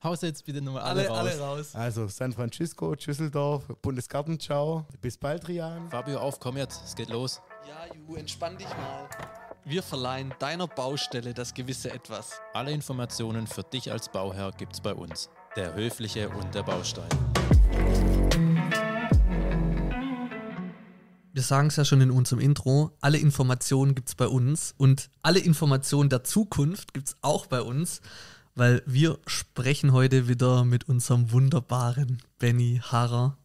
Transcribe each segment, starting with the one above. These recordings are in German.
Haus jetzt bitte nochmal alle, alle, raus. alle raus. Also San Francisco, Düsseldorf, Bundesgarten, ciao. Bis bald, Rian. Fabio, auf, komm jetzt, es geht los. Ja, Ju, entspann dich mal. Wir verleihen deiner Baustelle das gewisse Etwas. Alle Informationen für dich als Bauherr gibt's bei uns. Der Höfliche und der Baustein. Wir sagen es ja schon in unserem Intro, alle Informationen gibt's bei uns und alle Informationen der Zukunft gibt's auch bei uns weil wir sprechen heute wieder mit unserem wunderbaren Benny Harrer.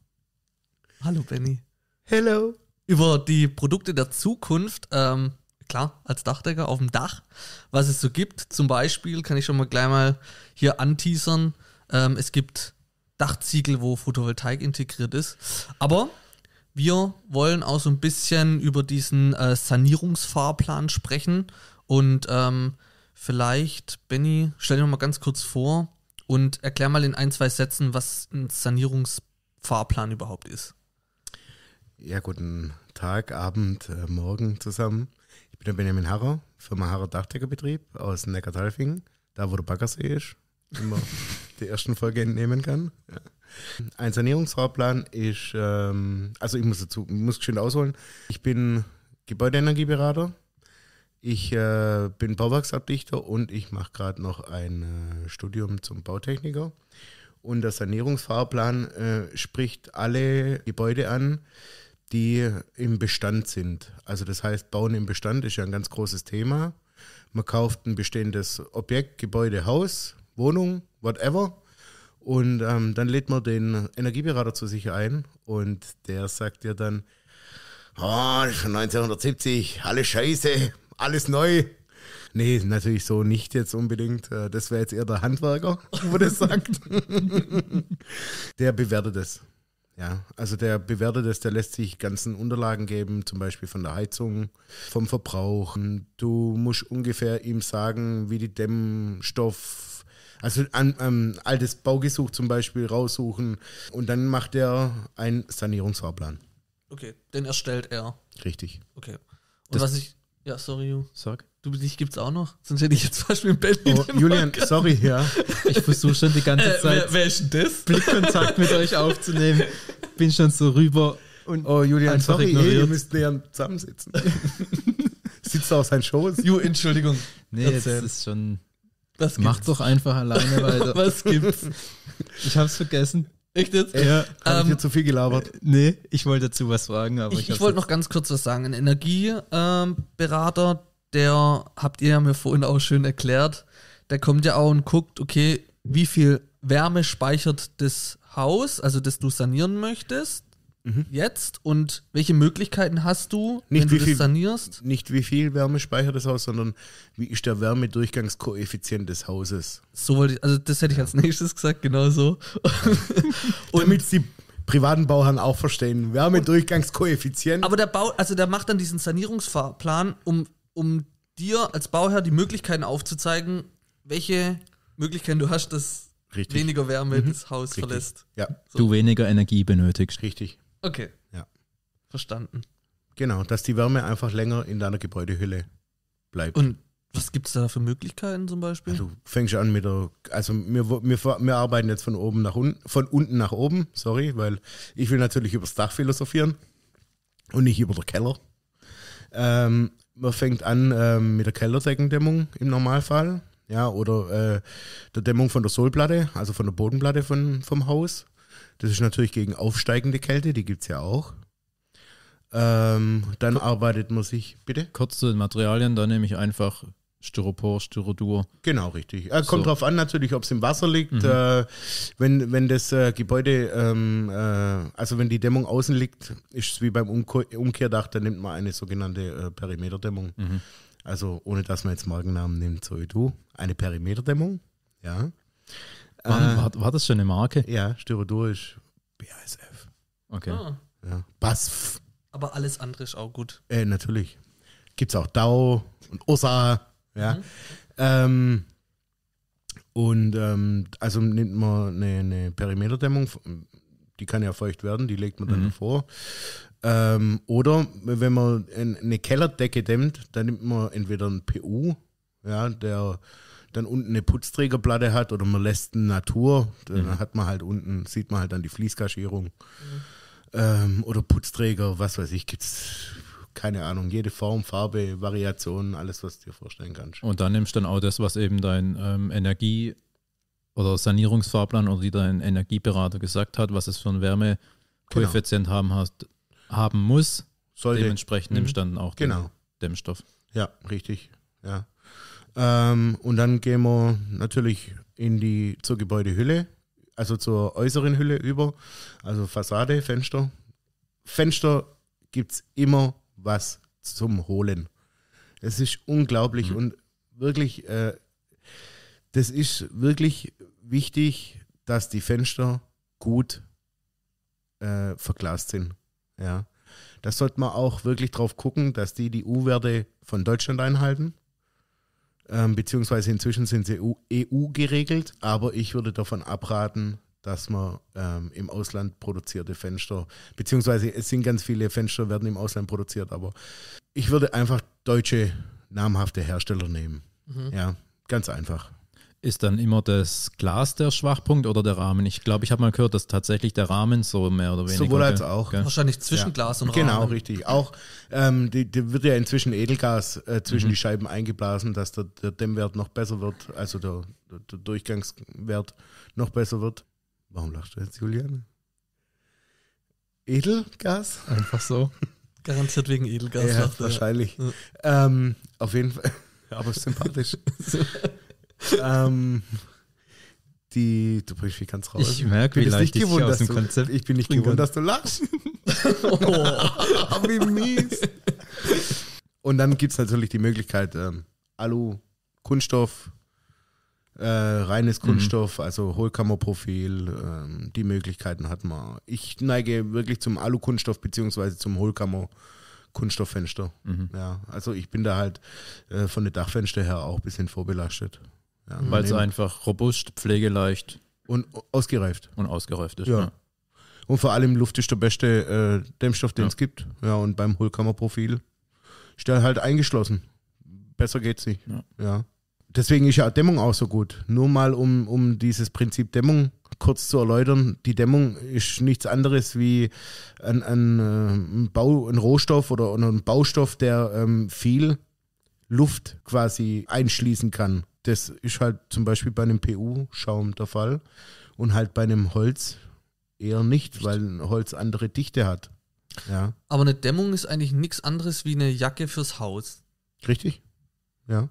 Hallo Benny. Hello. Über die Produkte der Zukunft, ähm, klar, als Dachdecker auf dem Dach, was es so gibt. Zum Beispiel kann ich schon mal gleich mal hier anteasern. Ähm, es gibt Dachziegel, wo Photovoltaik integriert ist. Aber wir wollen auch so ein bisschen über diesen äh, Sanierungsfahrplan sprechen und ähm, vielleicht, Benny, stell dir mal ganz kurz vor und erklär mal in ein, zwei Sätzen, was ein Sanierungsfahrplan überhaupt ist. Ja, guten Tag, Abend, äh, Morgen zusammen. Ich bin der Benjamin Harrer, Firma Harrer Dachdeckerbetrieb aus Neckartalfingen, da wo der Baggersee ist, wenn man die ersten Folge entnehmen kann. Ja. Ein Sanierungsfahrplan ist, ähm, also ich muss dazu, muss schön ausholen. Ich bin Gebäudeenergieberater ich äh, bin Bauwerksabdichter und ich mache gerade noch ein äh, Studium zum Bautechniker. Und der Sanierungsfahrplan äh, spricht alle Gebäude an, die im Bestand sind. Also das heißt, Bauen im Bestand ist ja ein ganz großes Thema. Man kauft ein bestehendes Objekt, Gebäude, Haus, Wohnung, whatever. Und ähm, dann lädt man den Energieberater zu sich ein und der sagt dir dann, oh, schon 1970, alles scheiße, alles neu. Nee, natürlich so nicht jetzt unbedingt. Äh, das wäre jetzt eher der Handwerker, wo das sagt. der bewertet es. Ja, also der bewertet es, der lässt sich ganzen Unterlagen geben, zum Beispiel von der Heizung, vom Verbrauch. Du musst ungefähr ihm sagen, wie die Dämmstoff, also an, ähm, altes Baugesuch zum Beispiel raussuchen und dann macht er einen Sanierungsfahrplan. Okay, den erstellt er. Richtig. Okay. Und das was ich ja, sorry, Ju. Sag. Du, dich gibt's auch noch? Sonst hätte ich jetzt fast mit dem Bett oh, Julian, Mann. sorry, ja. Ich versuche schon die ganze äh, Zeit wer, wer ist denn das? Blickkontakt mit euch aufzunehmen. Bin schon so rüber und Oh, Julian, sorry, ignoriert. ihr müsst näher zusammensitzen. Sitzt auf seinen Schoß. Ju, Entschuldigung. Nee, das ist schon... Das Mach doch einfach alleine weiter. Was gibt's? Ich hab's vergessen. Echt jetzt? Ja, habe ähm, ich dir zu viel gelabert? Äh, nee, ich wollte dazu was fragen. Aber ich ich, ich wollte noch ganz kurz was sagen. Ein Energieberater, ähm, der habt ihr ja mir vorhin auch schön erklärt, der kommt ja auch und guckt, okay, wie viel Wärme speichert das Haus, also das du sanieren möchtest mhm. jetzt und welche Möglichkeiten hast du, nicht wenn du das sanierst? Nicht wie viel Wärme speichert das Haus, sondern wie ist der Wärmedurchgangskoeffizient des Hauses? So wollte ich, also das hätte ich als nächstes gesagt, genau so. Damit es die privaten Bauherren auch verstehen. Wärmedurchgangskoeffizient. Aber der Bau, also der macht dann diesen Sanierungsplan, um, um dir als Bauherr die Möglichkeiten aufzuzeigen, welche Möglichkeiten du hast, dass Richtig. weniger Wärme mhm. das Haus Richtig. verlässt. Ja. So. Du weniger Energie benötigst. Richtig. Okay. Ja. Verstanden. Genau, dass die Wärme einfach länger in deiner Gebäudehülle bleibt. Und was gibt es da für Möglichkeiten zum Beispiel? Also, du fängst an mit der, also wir, wir, wir arbeiten jetzt von oben nach unten, von unten nach oben, sorry, weil ich will natürlich übers Dach philosophieren und nicht über den Keller. Ähm, man fängt an ähm, mit der Kellerdeckendämmung im Normalfall, ja, oder äh, der Dämmung von der Sohlplatte, also von der Bodenplatte von, vom Haus. Das ist natürlich gegen aufsteigende Kälte, die gibt es ja auch. Ähm, dann Kur arbeitet man sich, bitte? Kurz zu den Materialien, da nehme ich einfach Styropor, Styrodur. Genau, richtig. Äh, kommt so. drauf an natürlich, ob es im Wasser liegt. Mhm. Äh, wenn, wenn das äh, Gebäude, ähm, äh, also wenn die Dämmung außen liegt, ist es wie beim Umkehr Umkehrdach, dann nimmt man eine sogenannte äh, Perimeterdämmung. Mhm. Also ohne dass man jetzt Markennamen nimmt, so wie du. Eine Perimeterdämmung, ja. Mann, äh, war, war, das schon eine Marke? Ja, Styrodur ist BASF. Okay. Ah. Ja. Basf. Aber alles andere ist auch gut. Äh, natürlich. Gibt es auch DAO und OSA. Ja. Mhm. Ähm, und ähm, also nimmt man eine, eine, Perimeterdämmung, die kann ja feucht werden, die legt man dann mhm. vor. Ähm, oder wenn man eine Kellerdecke dämmt, dann nimmt man entweder ein PU, ja, der dann unten eine Putzträgerplatte hat oder man lässt eine Natur, dann mhm. hat man halt unten, sieht man halt dann die Fließkaschierung. Mhm. Ähm, oder Putzträger, was weiß ich, gibt's keine Ahnung, jede Form, Farbe, Variationen, alles, was du dir vorstellen kannst. Und dann nimmst du dann auch das, was eben dein ähm, Energie- oder Sanierungsfahrplan oder die dein Energieberater gesagt hat, was es für einen Wärmekoeffizient genau. haben, hast, haben muss. Sollte. Dementsprechend nimmst du mhm. dann auch genau. den Dämmstoff. Ja, richtig. Ja. Ähm, und dann gehen wir natürlich in die, zur Gebäudehülle, also zur äußeren Hülle über, also Fassade, Fenster. Fenster gibt es immer was zum Holen. Es ist unglaublich mhm. und wirklich, äh, das ist wirklich wichtig, dass die Fenster gut äh, verglast sind. Ja. Das sollte man auch wirklich drauf gucken, dass die die U-Werte von Deutschland einhalten ähm, beziehungsweise inzwischen sind sie EU e geregelt, aber ich würde davon abraten, dass man ähm, im Ausland produzierte Fenster, beziehungsweise es sind ganz viele Fenster, werden im Ausland produziert, aber ich würde einfach deutsche namhafte Hersteller nehmen. Mhm. Ja, ganz einfach. Ist dann immer das Glas der Schwachpunkt oder der Rahmen? Ich glaube, ich habe mal gehört, dass tatsächlich der Rahmen so mehr oder weniger. Sowohl als auch. Gell? Wahrscheinlich zwischen ja. Glas und genau, Rahmen. Genau, richtig. Auch ähm, die, die, wird ja inzwischen Edelgas äh, zwischen mhm. die Scheiben eingeblasen, dass der, der Dämmwert noch besser wird, also der, der Durchgangswert noch besser wird. Warum lachst du jetzt, Julian? Edelgas? Einfach so. Garantiert wegen Edelgas. Ja, wahrscheinlich. Ja. Ähm, auf jeden Fall. Aber sympathisch. ähm, die, du bringst mich ganz raus. Ich merke, wie leicht ich aus dem Konzept Ich bin nicht gewohnt, dass du lachst. oh, wie mies. Und dann gibt es natürlich die Möglichkeit, ähm, Alu, Kunststoff, äh, reines mhm. Kunststoff, mhm. also Hohlkammerprofil, ähm, die Möglichkeiten hat man. Ich neige wirklich zum Alu-Kunststoff beziehungsweise zum Hohlkammer. Kunststofffenster. Mhm. Ja, also ich bin da halt äh, von den Dachfenster her auch ein bisschen vorbelastet. Ja, mhm. Weil es einfach robust, pflegeleicht und ausgereift. Und ausgereift ist. Ja. ja. Und vor allem Luft ist der beste äh, Dämmstoff, den es gibt. Ja, und beim Hohlkammerprofil ist der halt eingeschlossen. Besser geht's nicht. ja deswegen ist ja Dämmung auch so gut. Nur mal, um, um dieses Prinzip Dämmung kurz zu erläutern. Die Dämmung ist nichts anderes wie ein, ein, äh, ein Bau, ein Rohstoff oder, oder ein Baustoff, der ähm, viel Luft quasi einschließen kann. Das ist halt zum Beispiel bei einem PU-Schaum der Fall und halt bei einem Holz eher nicht, weil Holz andere Dichte hat. Ja. Aber eine Dämmung ist eigentlich nichts anderes wie eine Jacke fürs Haus. Richtig. Ja.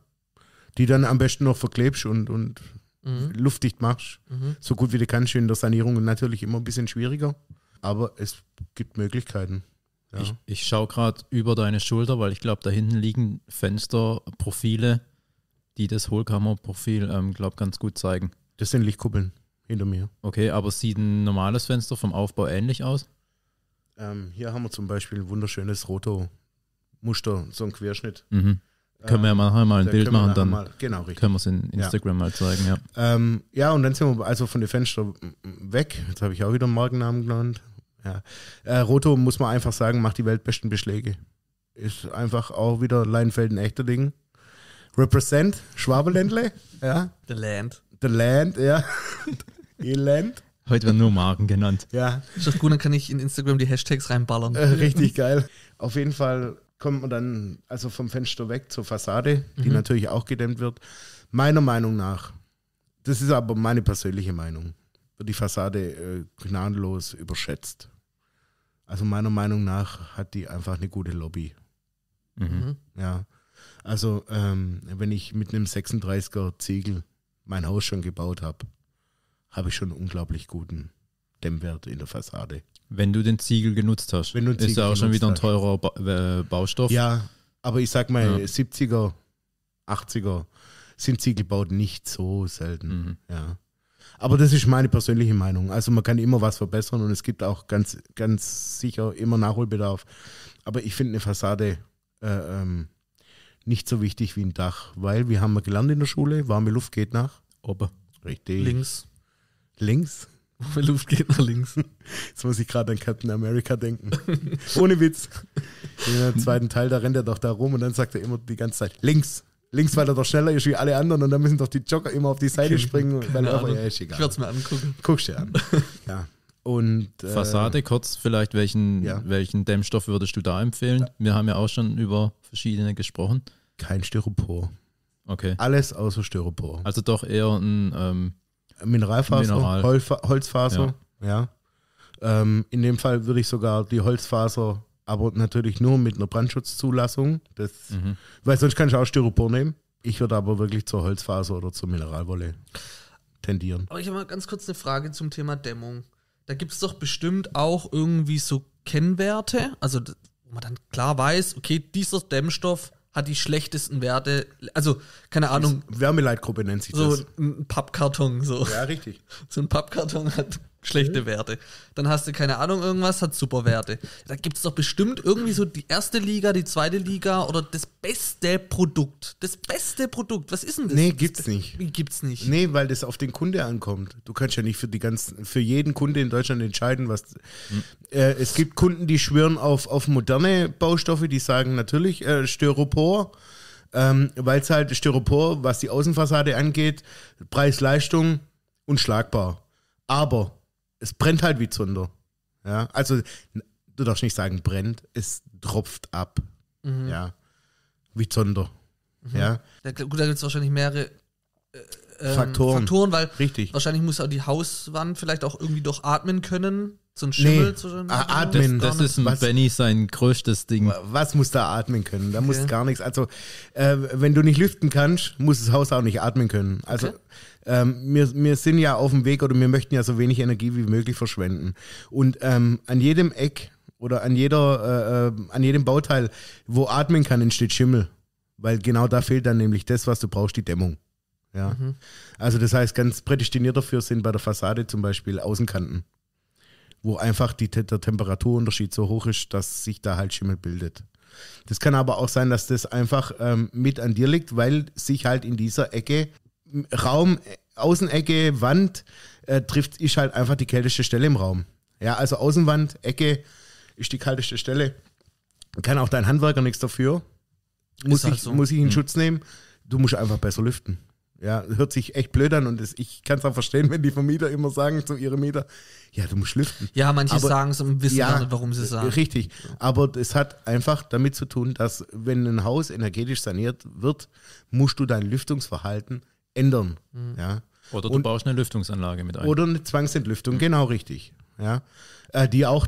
Die dann am besten noch verklebst und, und mhm. luftdicht machst. Mhm. So gut wie du kannst. In der Sanierung natürlich immer ein bisschen schwieriger. Aber es gibt Möglichkeiten. Ja. Ich, ich schaue gerade über deine Schulter, weil ich glaube, da hinten liegen Fensterprofile, die das Hohlkammerprofil, ähm, glaube ganz gut zeigen. Das sind Lichtkuppeln hinter mir. Okay, aber sieht ein normales Fenster vom Aufbau ähnlich aus? Ähm, hier haben wir zum Beispiel ein wunderschönes Roto-Muster, so ein Querschnitt. Mhm. Äh, können wir ja nachher mal ein Bild machen, dann mal, genau, können wir es in Instagram ja. mal zeigen. Ja. Ähm, ja, und dann sind wir also von den Fenstern weg. Jetzt habe ich auch wieder einen Markennamen genannt. Ja. Äh, Roto, muss man einfach sagen, macht die weltbesten Beschläge. Ist einfach auch wieder Leinfeld ein echter Ding. Represent, Schwabeländle, ja. The Land. The Land, ja. Elend. Heute werden nur Marken genannt. Ja. Ist doch gut, dann kann ich in Instagram die Hashtags reinballern. Äh, richtig geil. Auf jeden Fall kommt man dann also vom Fenster weg zur Fassade, die mhm. natürlich auch gedämmt wird. Meiner Meinung nach, das ist aber meine persönliche Meinung, wird die Fassade äh, gnadenlos überschätzt. Also meiner Meinung nach hat die einfach eine gute Lobby. Mhm. mhm. Ja. Also ähm, wenn ich mit einem 36er Ziegel mein Haus schon gebaut habe, habe ich schon einen unglaublich guten Dämmwert in der Fassade. Wenn du den Ziegel genutzt hast, Wenn du ist ja auch schon wieder ein teurer ba äh, Baustoff. Ja, aber ich sag mal, ja. 70er, 80er sind Ziegelbauten nicht so selten. Mhm. Ja. Aber das ist meine persönliche Meinung. Also man kann immer was verbessern und es gibt auch ganz, ganz sicher immer Nachholbedarf. Aber ich finde eine Fassade äh, ähm, nicht so wichtig wie ein Dach, weil wir haben gelernt in der Schule, warme Luft geht nach oben. Richtig. Links. Links? Warme Luft geht nach links. Jetzt muss ich gerade an Captain America denken. Ohne Witz. Im zweiten Teil, da rennt er doch da rum und dann sagt er immer die ganze Zeit links links, weil er doch schneller ist wie alle anderen und dann müssen doch die Jogger immer auf die Seite springen. Weil er, ja, ist egal. Ich werde es mir angucken. Guckst dir an. ja. Und, äh, Fassade, kurz vielleicht, welchen, ja. welchen Dämmstoff würdest du da empfehlen? Ja. Wir haben ja auch schon über verschiedene gesprochen. Kein Styropor. Okay. Alles außer Styropor. Also doch eher ein ähm, Mineralfaser, Mineral. Holzfaser, ja. ja. Ähm, in dem Fall würde ich sogar die Holzfaser aber natürlich nur mit einer Brandschutzzulassung. Das, mhm. Weil sonst kann ich auch Styropor nehmen. Ich würde aber wirklich zur Holzfaser oder zur Mineralwolle tendieren. Aber ich habe mal ganz kurz eine Frage zum Thema Dämmung. Da gibt es doch bestimmt auch irgendwie so Kennwerte, also wo man dann klar weiß, okay, dieser Dämmstoff hat die schlechtesten Werte, also keine Ahnung. Wärmeleitgruppe nennt sich so das. So ein Pappkarton, so. Ja, richtig. So ein Pappkarton hat schlechte Werte. Dann hast du, keine Ahnung, irgendwas, hat super Werte. Da gibt es doch bestimmt irgendwie so die erste Liga, die zweite Liga oder das beste Produkt. Das beste Produkt. Was ist denn das? Nee, gibt's das, nicht. Gibt's nicht. Nee, weil das auf den Kunde ankommt. Du kannst ja nicht für die ganzen, für jeden Kunde in Deutschland entscheiden, was. Hm. Äh, es gibt Kunden, die schwören auf, auf moderne Baustoffe, die sagen natürlich äh, Styropor. Ähm, weil es halt Styropor, was die Außenfassade angeht, Preis-Leistung unschlagbar. Aber es brennt halt wie Zunder. Ja, also du darfst nicht sagen brennt, es tropft ab. Mhm. Ja, wie Zunder. Mhm. Ja. Da, gut, da gibt es wahrscheinlich mehrere äh, ähm, Faktoren. Faktoren, weil Richtig. wahrscheinlich muss auch die Hauswand vielleicht auch irgendwie doch atmen können. So ein Schimmel. Nee, so ein ah, atmen, das, das ist ein Benny sein größtes Ding. Was muss da atmen können? Da okay. muss gar nichts. Also, äh, wenn du nicht lüften kannst, muss das Haus auch nicht atmen können. Also, okay ähm, wir, wir sind ja auf dem Weg oder wir möchten ja so wenig Energie wie möglich verschwenden. Und ähm, an jedem Eck oder an, jeder, äh, äh, an jedem Bauteil, wo atmen kann, entsteht Schimmel. Weil genau da fehlt dann nämlich das, was du brauchst, die Dämmung. Ja. Mhm. Also das heißt, ganz prädestiniert dafür sind bei der Fassade zum Beispiel Außenkanten, wo einfach die, der Temperaturunterschied so hoch ist, dass sich da halt Schimmel bildet. Das kann aber auch sein, dass das einfach ähm, mit an dir liegt, weil sich halt in dieser Ecke Raum, äh, Außenecke, Wand äh, trifft, ist halt einfach die kälteste Stelle im Raum. Ja, also Außenwand, Ecke ist die kalteste Stelle. Kann auch dein Handwerker nichts dafür. Muss, halt ich, so. muss ich in hm. Schutz nehmen. Du musst einfach besser lüften. Ja, hört sich echt blöd an und das, ich kann es auch verstehen, wenn die Vermieter immer sagen zu ihren Mieter, ja, du musst lüften. Ja, manche sagen es und wissen ja, gar nicht, warum sie es sagen. Richtig, aber es hat einfach damit zu tun, dass wenn ein Haus energetisch saniert wird, musst du dein Lüftungsverhalten ändern. Mhm. Ja. Oder du und, baust eine Lüftungsanlage mit ein. Oder eine Zwangsentlüftung, mhm. genau richtig. Ja. Äh, die auch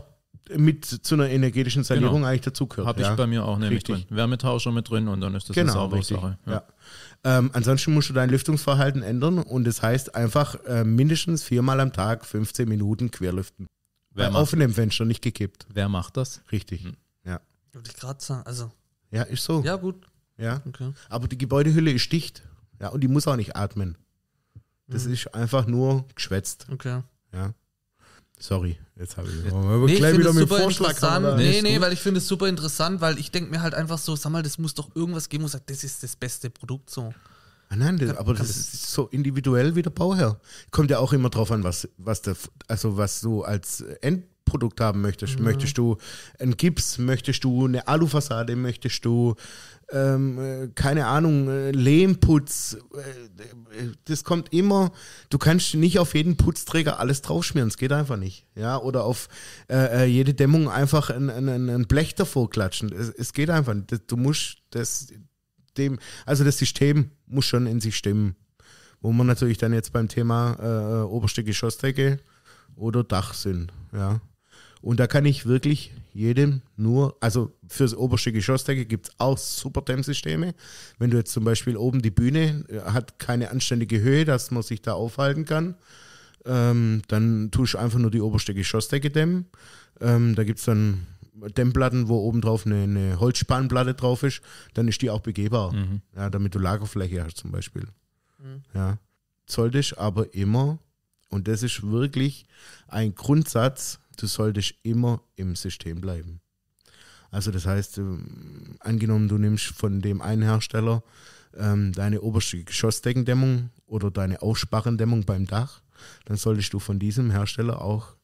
mit zu einer energetischen genau. Sanierung genau. eigentlich dazugehört. Habe ich bei mir auch nämlich richtig. drin. Wärmetauscher mit drin und dann ist das genau, eine saubere Sache. Ja. ja. Ähm, ansonsten musst du dein Lüftungsverhalten ändern und das heißt einfach äh, mindestens viermal am Tag 15 Minuten querlüften. Wer bei offenem Fenster, nicht gekippt. Wer macht das? Richtig, mhm. ja. Würde ich gerade sagen, also. Ja, ist so. Ja, gut. Ja, okay. aber die Gebäudehülle ist dicht ja, und die muss auch nicht atmen. Das mhm. ist einfach nur geschwätzt. Okay. Ja. Sorry, jetzt habe ich. Aber nee, gleich wieder mit super Vorschlag interessant. Haben, nee, nee, weil ich finde es super interessant, weil ich denke mir halt einfach so, sag mal, das muss doch irgendwas geben, wo ich sage, das ist das beste Produkt so. Ah, nein, das, kann, aber kann das, ist so individuell wie der Bauherr. Kommt ja auch immer drauf an, was, was der, also was so als End Produkt haben möchtest. Mhm. Möchtest du einen Gips, möchtest du eine Alufassade, möchtest du ähm, äh, keine Ahnung, äh, Lehmputz, äh, das kommt immer, du kannst nicht auf jeden Putzträger alles draufschmieren, es geht einfach nicht. Ja, oder auf äh, jede Dämmung einfach ein, ein, ein Blech davor klatschen, es, es geht einfach nicht. Du musst das, dem, also das System muss schon in sich stimmen. Wo man natürlich dann jetzt beim Thema äh, oberste Geschossdecke oder Dach sind, ja. Und da kann ich wirklich jedem nur, also fürs oberste Geschossdecke gibt es auch super Dämmsysteme. Wenn du jetzt zum Beispiel oben die Bühne äh, hat keine anständige Höhe, dass man sich da aufhalten kann, ähm, dann tust du einfach nur die oberste Geschossdecke dämmen. Ähm, da gibt es dann Dämmplatten, wo oben drauf eine, eine Holzspannplatte drauf ist, dann ist die auch begehbar. Mhm. Ja, damit du Lagerfläche hast zum Beispiel. Mhm. Ja. Solltest aber immer, und das ist wirklich ein Grundsatz, du solltest immer im System bleiben. Also das heißt, ähm, angenommen, du nimmst von dem einen Hersteller ähm, deine oberste Geschossdeckendämmung oder deine Aussparrendämmung beim Dach, dann solltest du von diesem Hersteller auch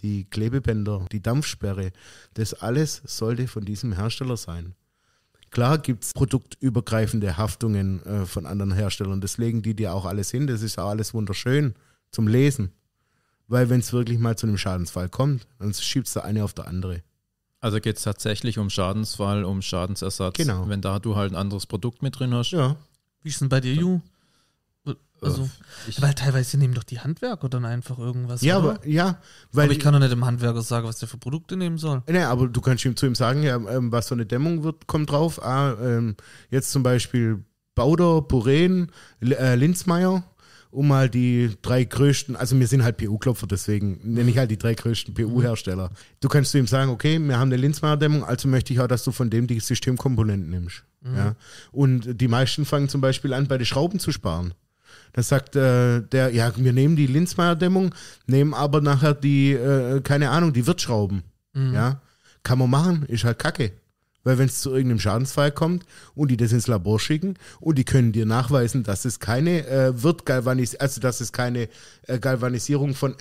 die Klebebänder, die Dampfsperre, das alles sollte von diesem Hersteller sein. Klar gibt es produktübergreifende Haftungen äh, von anderen Herstellern, das legen die dir auch alles hin, das ist auch alles wunderschön zum Lesen. Weil wenn es wirklich mal zu einem Schadensfall kommt, dann schiebst du eine auf der andere. Also geht es tatsächlich um Schadensfall, um Schadensersatz. Genau. Wenn da du halt ein anderes Produkt mit drin hast. Ja. Wie ist denn bei dir, Ju? Äh, also, ich, weil teilweise nehmen doch die Handwerker dann einfach irgendwas. Ja, aber ja, weil aber ich kann doch nicht dem Handwerker sagen, was der für Produkte nehmen soll. Nee, aber du kannst ihm zu ihm sagen, ja, ähm, was so eine Dämmung wird, kommt drauf. Ah, ähm, jetzt zum Beispiel Bauder, Puren, äh, Linzmeier um mal die drei größten, also wir sind halt PU-Klopfer, deswegen nenne ich halt die drei größten PU-Hersteller. Du kannst zu ihm sagen, okay, wir haben eine Linzmauerdämmung, also möchte ich auch, dass du von dem die Systemkomponenten nimmst. Mhm. Ja? Und die meisten fangen zum Beispiel an, bei den Schrauben zu sparen. Da sagt äh, der, ja, wir nehmen die Linzmeier-Dämmung, nehmen aber nachher die, äh, keine Ahnung, die Wirtschrauben. Mhm. Ja, kann man machen, ist halt kacke. Weil wenn es zu irgendeinem Schadensfall kommt und die das ins Labor schicken und die können dir nachweisen, dass es keine äh, wird galvanis also dass es keine äh, Galvanisierung von äh,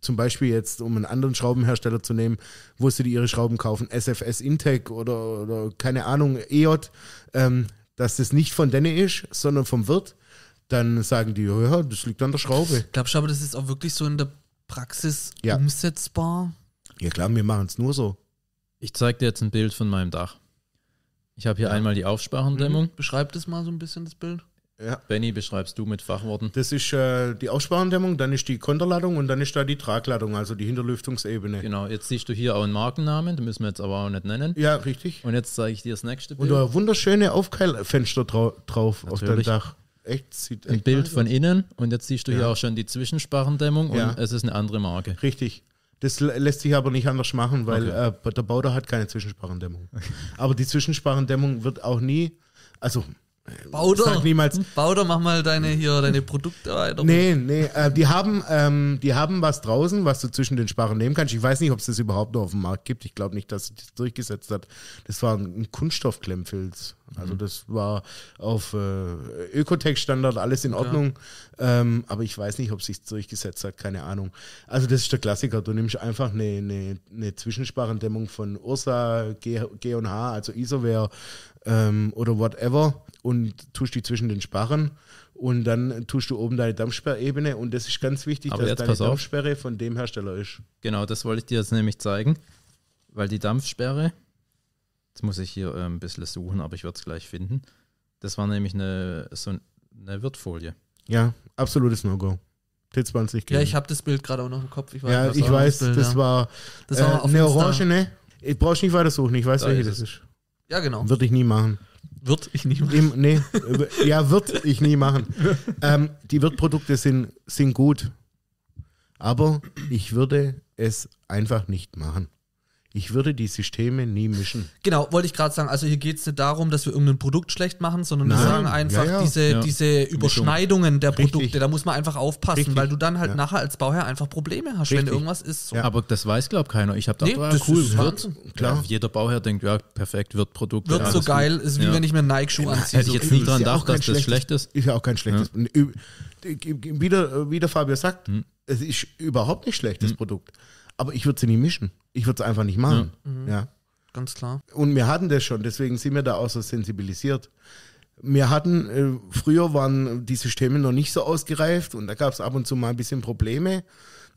zum Beispiel jetzt, um einen anderen Schraubenhersteller zu nehmen, wo sie die ihre Schrauben kaufen, SFS Intec oder, oder keine Ahnung, EOT, ähm, dass das nicht von denen ist, sondern vom Wirt, dann sagen die, ja, das liegt an der Schraube. Glaubst du aber, das ist auch wirklich so in der Praxis ja. umsetzbar? Ja klar, wir machen es nur so. Ich zeig dir jetzt ein Bild von meinem Dach. Ich habe hier ja. einmal die Aufsparendämmung. Mhm. Beschreib das mal so ein bisschen, das Bild. Ja. Benny, beschreibst du mit Fachworten? Das ist äh, die Aufsparendämmung, dann ist die Konterladung und dann ist da die Tragladung, also die Hinterlüftungsebene. Genau, jetzt siehst du hier auch einen Markennamen, den müssen wir jetzt aber auch nicht nennen. Ja, richtig. Und jetzt zeige ich dir das nächste Bild. Und da wunderschöne Aufkeilfenster drau drauf Natürlich. auf dem Dach. Echt, sieht Ein Bild von innen und jetzt siehst du ja. hier auch schon die Zwischensparendämmung und es ist eine andere Marke. Richtig. Das lässt sich aber nicht anders machen, weil okay. äh, der Bauder hat keine Zwischensprachendämmung. aber die Zwischensprachendämmung wird auch nie, also äh, Bauder, sag niemals. Bauder, mach mal deine hier deine Produkterweiterung. Nee, nee, äh, die haben, ähm, die haben was draußen, was du zwischen den Sparren nehmen kannst. Ich weiß nicht, ob es das überhaupt noch auf dem Markt gibt. Ich glaube nicht, dass sich das durchgesetzt hat. Das war ein Kunststoffklemmfilz. Also mhm. das war auf äh, Ökotech-Standard alles in Ordnung. Ähm, aber ich weiß nicht, ob es sich durchgesetzt hat, keine Ahnung. Also das ist der Klassiker. Du nimmst einfach eine, eine, eine Zwischensparendämmung von Ursa, G&H, also Isoware ähm, oder whatever und tust die zwischen den Sparren und dann tust du oben deine Dampfsperrebene und das ist ganz wichtig, aber dass deine Dampfsperre von dem Hersteller ist. Genau, das wollte ich dir jetzt nämlich zeigen, weil die Dampfsperre Jetzt muss ich hier äh, ein bisschen suchen, aber ich werde es gleich finden. Das war nämlich eine, so eine Wirtfolie. Ja, absolutes No-Go. T20 gehen. Ja, ich habe das Bild gerade auch noch im Kopf. Ich weiß, ja, ich weiß, das, Bild, das ja. war, das äh, war eine orangene. Ich brauchst nicht weiter suchen, ich weiß, da welche ist das ist. Ja, genau. Würde ich nie machen. Würde ich nie machen. Im, nee, ja, würde ich nie machen. ähm, die Wirtprodukte sind, sind gut, aber ich würde es einfach nicht machen ich würde die Systeme nie mischen. Genau, wollte ich gerade sagen. Also hier geht es nicht darum, dass wir irgendein Produkt schlecht machen, sondern Nein. wir sagen einfach ja, ja. diese, ja. diese Überschneidungen der Richtig. Produkte. Da muss man einfach aufpassen, Richtig. weil du dann halt nachher als Bauherr einfach Probleme hast, Richtig. wenn irgendwas ist. So. Aber das weiß, glaube keiner. Ich habe da nee, oh, das cool, wird. Klar. jeder Bauherr denkt, ja, perfekt, wird Produkt. Wird so geil, ist wie wenn ich mir Nike-Schuh anziehe. Hätte ich jetzt nicht daran gedacht, dass das schlecht ist. Ist ja auch kein schlechtes. Produkt. wie der Fabio sagt, hm. es ist überhaupt nicht schlechtes das hm. Produkt aber ich würde sie nicht mischen. Ich würde es einfach nicht machen. Ja. Mhm. ja. Ganz klar. Und wir hatten das schon, deswegen sind wir da auch so sensibilisiert. Wir hatten, äh, früher waren die Systeme noch nicht so ausgereift und da gab es ab und zu mal ein bisschen Probleme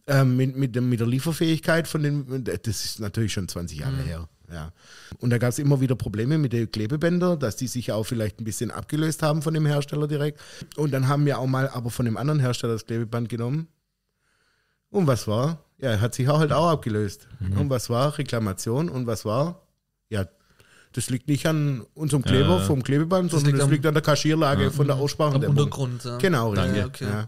äh, mit, mit, mit der Lieferfähigkeit von den, das ist natürlich schon 20 Jahre mhm. her. Ja. Und da gab es immer wieder Probleme mit den Klebebändern, dass die sich auch vielleicht ein bisschen abgelöst haben von dem Hersteller direkt. Und dann haben wir auch mal aber von dem anderen Hersteller das Klebeband genommen. Und was war? ja, hat sich auch halt auch abgelöst. Mhm. Und was war Reklamation und was war? Ja, das liegt nicht an unserem Kleber ja, vom Klebeband, das sondern liegt das liegt an der Kaschierlage ja. von der Aussprache. Am Untergrund, ja. Genau, richtig. Ja, okay. ja.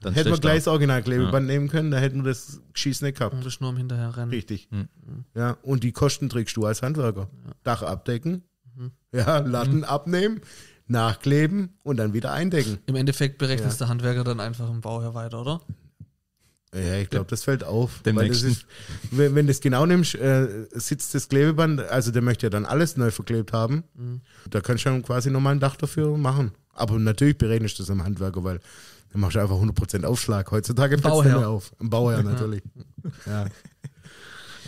Dann hätten wir gleich das Originalklebeband nehmen können, da hätten wir das nicht gehabt. Und das Schnurm hinterher rennen. Richtig. Mhm. Ja, und die Kosten trägst du als Handwerker. Dach abdecken, mhm. ja, Latten mhm. abnehmen, nachkleben und dann wieder eindecken. Im Endeffekt berechnest der Handwerker dann einfach im Bau her weiter, oder? Ja, ich glaube, das fällt auf. Das ist, wenn, wenn du es genau nimmst, äh, sitzt das Klebeband, also der möchte ja dann alles neu verklebt haben. Mhm. Da kannst du dann quasi nochmal ein Dach dafür machen. Aber natürlich berechnest du das am Handwerker, weil dann machst du einfach 100% Aufschlag. Heutzutage fällt es auf. Ein Bauherr natürlich. ja.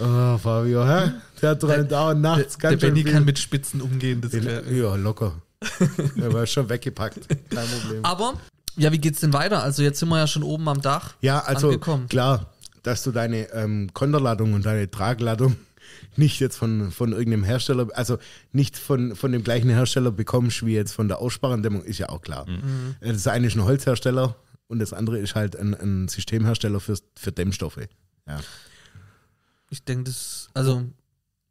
Oh, Fabio, hä? Der hat rein dauernd nachts der, ganz Der Benny kann mit Spitzen umgehen. Das Den, ja, locker. der war schon weggepackt. Kein Problem. Aber ja, wie geht's denn weiter? Also jetzt sind wir ja schon oben am Dach. Ja, also angekommen. klar, dass du deine ähm, Konterladung und deine Tragladung nicht jetzt von, von irgendeinem Hersteller, also nicht von, von dem gleichen Hersteller bekommst wie jetzt von der Aussparendämmung, ist ja auch klar. Mhm. Äh, das eine ist ein Holzhersteller und das andere ist halt ein, ein Systemhersteller für, für Dämmstoffe. Ja. Ich denke, das, also,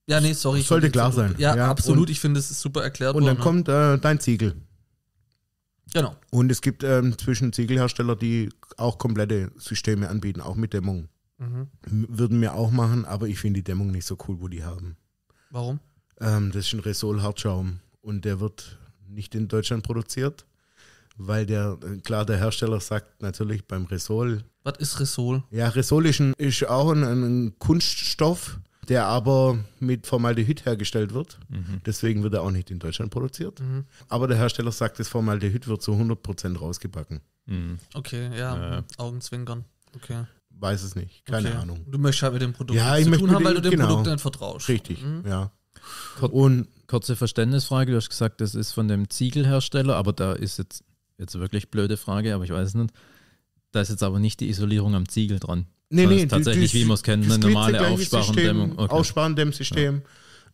ja, nee, sorry. sollte klar sein. Ja, ja absolut, und, ich finde, das ist super erklärt. Und worden, dann ne? kommt äh, dein Ziegel. Genau. Und es gibt ähm, zwischen Ziegelhersteller, die auch komplette Systeme anbieten, auch mit Dämmung. Mhm. Würden wir auch machen, aber ich finde die Dämmung nicht so cool, wo die haben. Warum? Ähm, das ist ein Resol-Hartschaum und der wird nicht in Deutschland produziert, weil der, äh, klar, der Hersteller sagt natürlich beim Resol. Was ist Resol? Ja, Resol ist, ein, ist auch ein, ein Kunststoff, der aber mit Formaldehyd hergestellt wird. Mhm. Deswegen wird er auch nicht in Deutschland produziert. Mhm. Aber der Hersteller sagt, das Formaldehyd wird zu 100% rausgebacken. Mhm. Okay, ja, äh. Augenzwinkern. Okay. Weiß es nicht, keine okay. Ahnung. Du möchtest halt mit dem Produkt ja, ich zu tun haben, weil du dem genau. Produkt dann vertraust. Richtig, mhm. ja. Und Kurze Verständnisfrage, du hast gesagt, das ist von dem Ziegelhersteller, aber da ist jetzt, jetzt wirklich blöde Frage, aber ich weiß es nicht. Da ist jetzt aber nicht die Isolierung am Ziegel dran. Nee, nee, tatsächlich, die, wie man es kennt, eine normale Aussparendämmung. Dämmung. Okay. Aufsparen, Ja.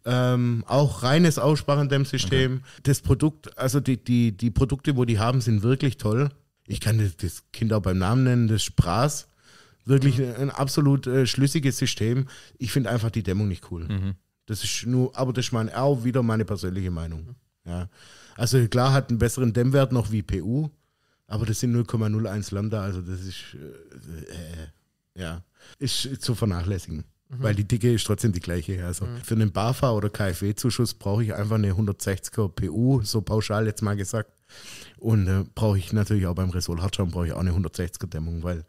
Ähm, auch reines Aussparendämmsystem. Okay. Das Produkt, also die, die, die Produkte, wo die haben, sind wirklich toll. Ich kann das, Kind auch beim Namen nennen, das Spaß. Wirklich mhm. ein absolut äh, schlüssiges System. Ich finde einfach die Dämmung nicht cool. Mhm. Das ist nur, aber das ist mein, auch wieder meine persönliche Meinung. Ja. Also klar hat einen besseren Dämmwert noch wie PU, aber das sind 0,01 Lambda, also das ist äh, äh, ja, ist zu vernachlässigen. Mhm. Weil die Dicke ist trotzdem die gleiche. Also mhm. für einen BAFA- oder KfW-Zuschuss brauche ich einfach eine 160er PU, so pauschal jetzt mal gesagt. Und äh, brauche ich natürlich auch beim Resol Hartschaum brauche ich auch eine 160er Dämmung, weil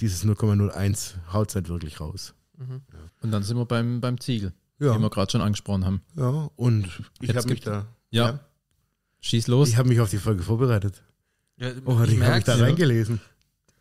dieses 0,01 haut es nicht wirklich raus. Mhm. Ja. Und dann sind wir beim, beim Ziegel, ja. den wir gerade schon angesprochen haben. Ja, und ich habe mich da. Ja. ja. Schieß los. Ich habe mich auf die Folge vorbereitet. Ja, oh, ich, habe mich da reingelesen.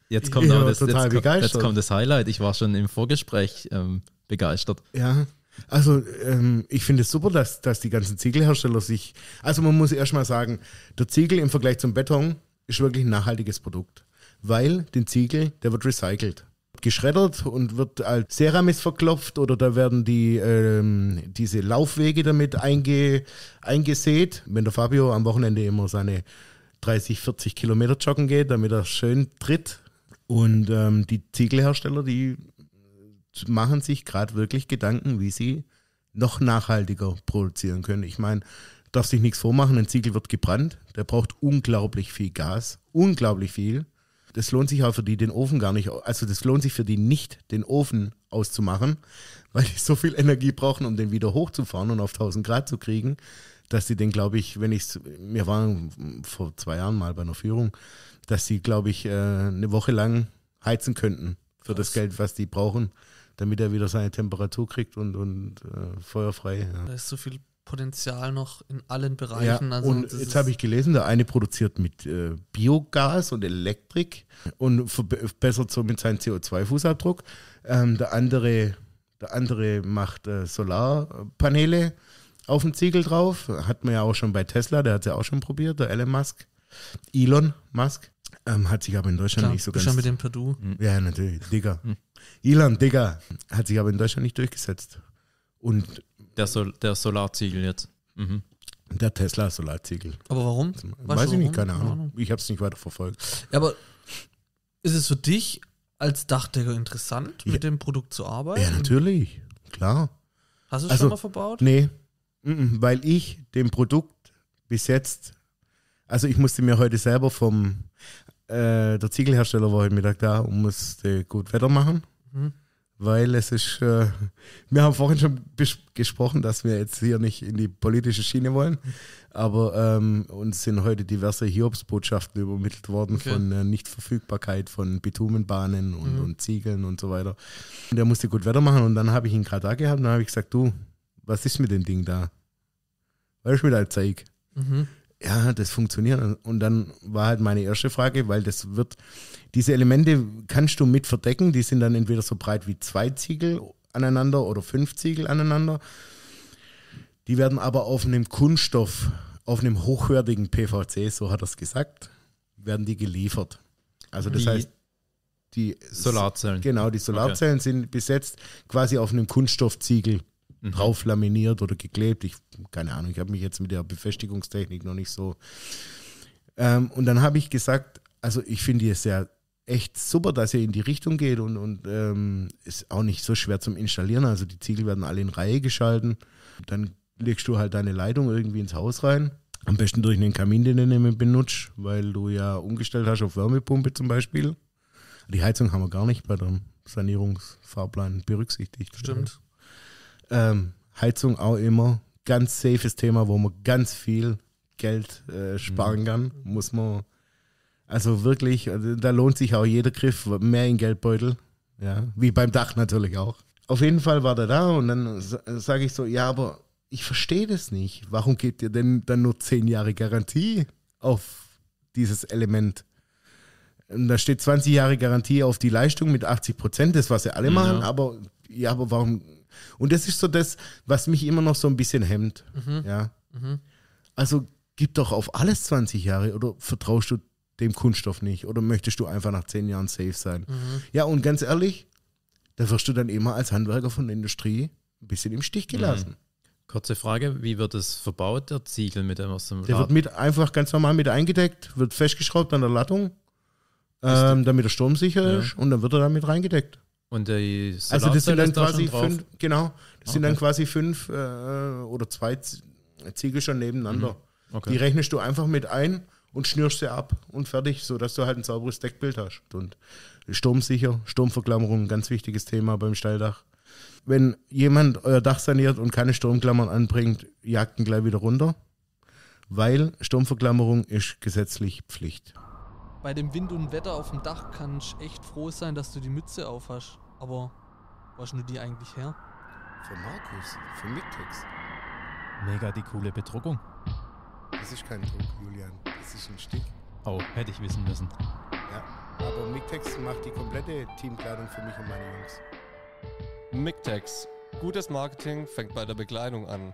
Jetzt kommt, aber das, total jetzt, begeistert. jetzt kommt das Highlight. Ich war schon im Vorgespräch ähm, begeistert. Ja, also ähm, ich finde es super, dass, dass die ganzen Ziegelhersteller sich. Also man muss erstmal sagen, der Ziegel im Vergleich zum Beton ist wirklich ein nachhaltiges Produkt, weil den Ziegel, der wird recycelt geschreddert und wird als Ceramis verklopft oder da werden die, ähm, diese Laufwege damit einge, eingesät. Wenn der Fabio am Wochenende immer seine 30, 40 Kilometer joggen geht, damit er schön tritt, und ähm, die Ziegelhersteller, die machen sich gerade wirklich Gedanken, wie sie noch nachhaltiger produzieren können. Ich meine, darf sich nichts vormachen, ein Ziegel wird gebrannt, der braucht unglaublich viel Gas, unglaublich viel. Das lohnt sich auch für die, den Ofen gar nicht, also das lohnt sich für die nicht, den Ofen auszumachen, weil die so viel Energie brauchen, um den wieder hochzufahren und auf 1000 Grad zu kriegen, dass sie den, glaube ich, wenn ich, wir waren vor zwei Jahren mal bei einer Führung, dass sie, glaube ich, äh, eine Woche lang heizen könnten für das Geld, was die brauchen, damit er wieder seine Temperatur kriegt und, und äh, feuerfrei. Ja. Da ist so viel Potenzial noch in allen Bereichen. Ja, also und jetzt habe ich gelesen, der eine produziert mit äh, Biogas und Elektrik und verbessert somit seinen CO2-Fußabdruck. Ähm, der, andere, der andere macht äh, Solarpaneele auf dem Ziegel drauf. Hat man ja auch schon bei Tesla, der hat es ja auch schon probiert, der Elon Musk. Elon Musk. Ähm, hat sich aber in Deutschland Klar, nicht so ganz. mit dem Perdue. Hm. Ja, natürlich. Digga. Hm. Digga. Hat sich aber in Deutschland nicht durchgesetzt. Und. Der, Sol der Solarziegel jetzt. Mhm. Der Tesla-Solarziegel. Aber warum? Also, weiß ich nicht, keine Ahnung. Ahnung. Ich habe es nicht weiter verfolgt. Ja, aber ist es für dich als Dachdecker interessant, ja. mit dem Produkt zu arbeiten? Ja, natürlich. Klar. Hast du es also, schon mal verbaut? Nee. Weil ich dem Produkt bis jetzt, also ich musste mir heute selber vom, äh, der Ziegelhersteller war heute Mittag da und ah, musste gut Wetter machen. Mhm. Weil es ist, äh, wir haben vorhin schon gesprochen, dass wir jetzt hier nicht in die politische Schiene wollen, aber ähm, uns sind heute diverse Hiobsbotschaften übermittelt worden okay. von äh, Nichtverfügbarkeit von Bitumenbahnen und, mhm. und, Ziegeln und so weiter. Und er musste gut Wetter machen und dann habe ich ihn gerade da gehabt und dann habe ich gesagt, du, was ist mit dem Ding da? Was ist mit deinem Zeig? Mhm ja, das funktioniert. Und dann war halt meine erste Frage, weil das wird, diese Elemente kannst du mit verdecken, die sind dann entweder so breit wie zwei Ziegel aneinander oder fünf Ziegel aneinander. Die werden aber auf einem Kunststoff, auf einem hochwertigen PVC, so hat er es gesagt, werden die geliefert. Also das wie? heißt, die Solarzellen. Genau, die Solarzellen okay. sind besetzt quasi auf einem Kunststoffziegel mhm. drauf laminiert oder geklebt. Ich, keine Ahnung, ich habe mich jetzt mit der Befestigungstechnik noch nicht so. Ähm, und dann habe ich gesagt, also ich finde es ja echt super, dass ihr in die Richtung geht und, und ähm, ist auch nicht so schwer zum Installieren. Also die Ziegel werden alle in Reihe geschalten. Dann legst du halt deine Leitung irgendwie ins Haus rein. Am besten durch einen Kamin, den du benutzt, weil du ja umgestellt hast auf Wärmepumpe zum Beispiel. Die Heizung haben wir gar nicht bei dem Sanierungsfahrplan berücksichtigt. Stimmt. Ähm, Heizung auch immer. Ganz safes Thema, wo man ganz viel Geld äh, sparen mhm. kann. Muss man. Also wirklich, also da lohnt sich auch jeder Griff, mehr in Geldbeutel. Ja, wie beim Dach natürlich auch. Auf jeden Fall war der da und dann äh, sage ich so, ja, aber ich verstehe das nicht. Warum gebt ihr denn dann nur zehn Jahre Garantie auf dieses Element? Und da steht 20 Jahre Garantie auf die Leistung mit 80 Prozent, das was sie alle genau. machen, ja. aber ja, aber warum und das ist so das, was mich immer noch so ein bisschen hemmt. Mhm. Ja. Mhm. Also gib doch auf alles 20 Jahre oder vertraust du dem Kunststoff nicht oder möchtest du einfach nach 10 Jahren safe sein? Mhm. Ja, und ganz ehrlich, da wirst du dann immer als Handwerker von der Industrie ein bisschen im Stich mhm. gelassen. Kurze Frage, wie wird es verbaut, der Ziegel mit dem aus dem Laden? Der wird mit einfach ganz normal mit eingedeckt, wird festgeschraubt an der Lattung, ähm, damit er sturmsicher ja. ist und dann wird er damit reingedeckt. Und die also das sind dann quasi fünf, genau, das okay. sind dann quasi fünf äh, oder zwei Ziegel schon nebeneinander. Mhm. Okay. Die rechnest du einfach mit ein und schnürst sie ab und fertig, sodass du halt ein sauberes Deckbild hast. Und sturmsicher, Sturmverklammerung, ganz wichtiges Thema beim Steildach. Wenn jemand euer Dach saniert und keine Sturmklammern anbringt, jagt ihn gleich wieder runter, weil Sturmverklammerung ist gesetzlich Pflicht bei dem Wind und Wetter auf dem Dach kannst ich echt froh sein, dass du die Mütze auf hast. Aber wo hast du die eigentlich her? Für Markus, für Mittix. Mega die coole Bedruckung. Das ist kein Druck, Julian. Das ist ein Stick. Oh, hätte ich wissen müssen. Ja, aber Mictex macht die komplette Teamkleidung für mich und meine Jungs. Mictex. Gutes Marketing fängt bei der Bekleidung an.